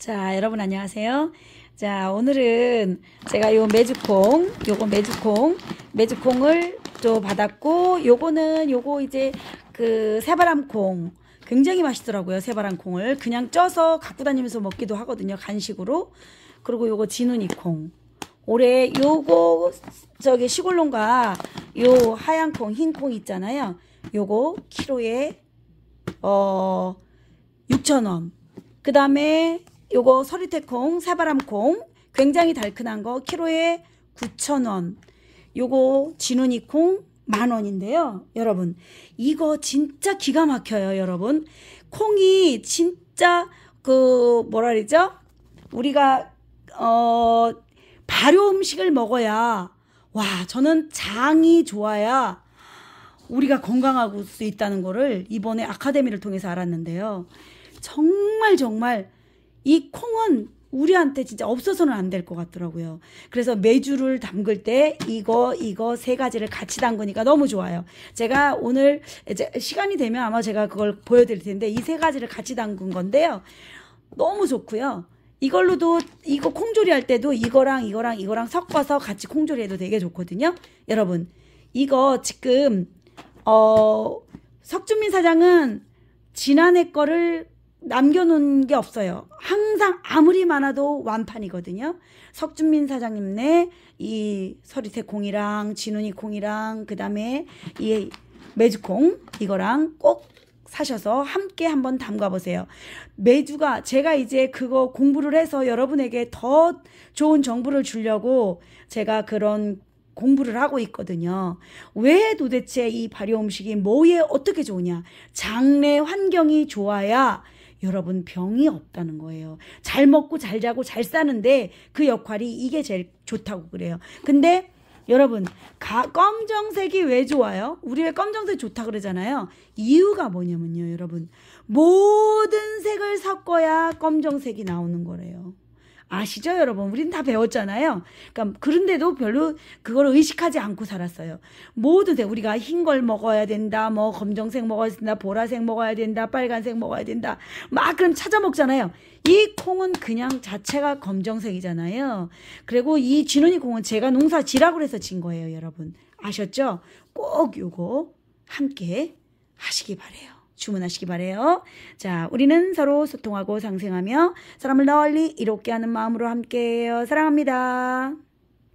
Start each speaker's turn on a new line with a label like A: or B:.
A: 자, 여러분 안녕하세요. 자, 오늘은 제가 요 메주콩, 요거 메주콩, 메주콩을 또 받았고 요거는 요거 이제 그 새바람콩 굉장히 맛있더라고요. 새바람콩을 그냥 쪄서 갖고 다니면서 먹기도 하거든요. 간식으로. 그리고 요거 진우니콩. 올해 요거 저기 시골농가 요 하얀 콩, 흰콩 있잖아요. 요거 키로에 어 6,000원. 그다음에 요거 서리태콩, 사바람콩 굉장히 달큰한 거 키로에 9,000원 요거 진우니콩 만원인데요. 여러분 이거 진짜 기가 막혀요. 여러분 콩이 진짜 그 뭐라 그러죠? 우리가 어 발효 음식을 먹어야 와 저는 장이 좋아야 우리가 건강하고 수 있다는 거를 이번에 아카데미를 통해서 알았는데요. 정말 정말 이 콩은 우리한테 진짜 없어서는 안 될 것 같더라고요. 그래서 메주를 담글 때 이거 이거 세 가지를 같이 담그니까 너무 좋아요. 제가 오늘 이제 시간이 되면 아마 제가 그걸 보여드릴 텐데 이 세 가지를 같이 담근 건데요. 너무 좋고요. 이걸로도 이거 콩조리 할 때도 이거랑 이거랑 이거랑 섞어서 같이 콩조리 해도 되게 좋거든요. 여러분 이거 지금 어 석준민 사장은 지난해 거를 남겨놓은 게 없어요. 항상 아무리 많아도 완판이거든요. 석준민 사장님 네이 서리태 콩이랑 진훈이 콩이랑 그 다음에 이 매주콩 이거랑 꼭 사셔서 함께 한번 담가보세요. 매주가 제가 이제 그거 공부를 해서 여러분에게 더 좋은 정보를 주려고 제가 그런 공부를 하고 있거든요. 왜 도대체 이 발효 음식이 뭐에 어떻게 좋으냐? 장내 환경이 좋아야 여러분 병이 없다는 거예요. 잘 먹고 잘 자고 잘 사는데 그 역할이 이게 제일 좋다고 그래요. 근데 여러분 가, 검정색이 왜 좋아요? 우리 왜 검정색 좋다 그러잖아요. 이유가 뭐냐면요 여러분 모든 색을 섞어야 검정색이 나오는 거래요. 아시죠, 여러분? 우린 다 배웠잖아요. 그러니까 그런데도 별로 그걸 의식하지 않고 살았어요. 모든 색 우리가 흰 걸 먹어야 된다, 뭐 검정색 먹어야 된다, 보라색 먹어야 된다, 빨간색 먹어야 된다. 막 그럼 찾아 먹잖아요. 이 콩은 그냥 자체가 검정색이잖아요. 그리고 이 진원이 콩은 제가 농사 지라고 해서 진 거예요, 여러분. 아셨죠? 꼭 요거 함께 하시기 바래요. 주문하시기 바래요. 자, 우리는 서로 소통하고 상생하며 사람을 널리 이롭게 하는 마음으로 함께해요. 사랑합니다.